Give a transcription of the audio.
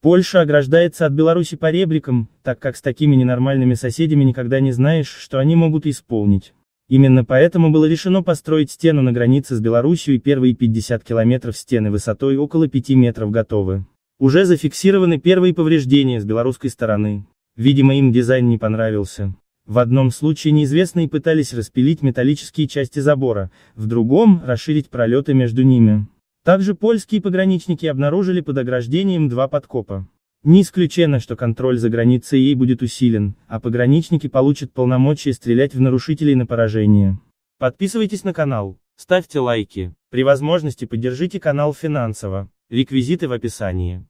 Польша ограждается от Беларуси по ребрикам, так как с такими ненормальными соседями никогда не знаешь, что они могут исполнить. Именно поэтому было решено построить стену на границе с Беларусью и первые 50 километров стены высотой около 5 метров готовы. Уже зафиксированы первые повреждения с белорусской стороны. Видимо им дизайн не понравился. В одном случае неизвестные пытались распилить металлические части забора, в другом – расширить пролеты между ними. Также польские пограничники обнаружили под ограждением два подкопа. Не исключено, что контроль за границей ей будет усилен, а пограничники получат полномочия стрелять в нарушителей на поражение. Подписывайтесь на канал, ставьте лайки, при возможности поддержите канал финансово, реквизиты в описании.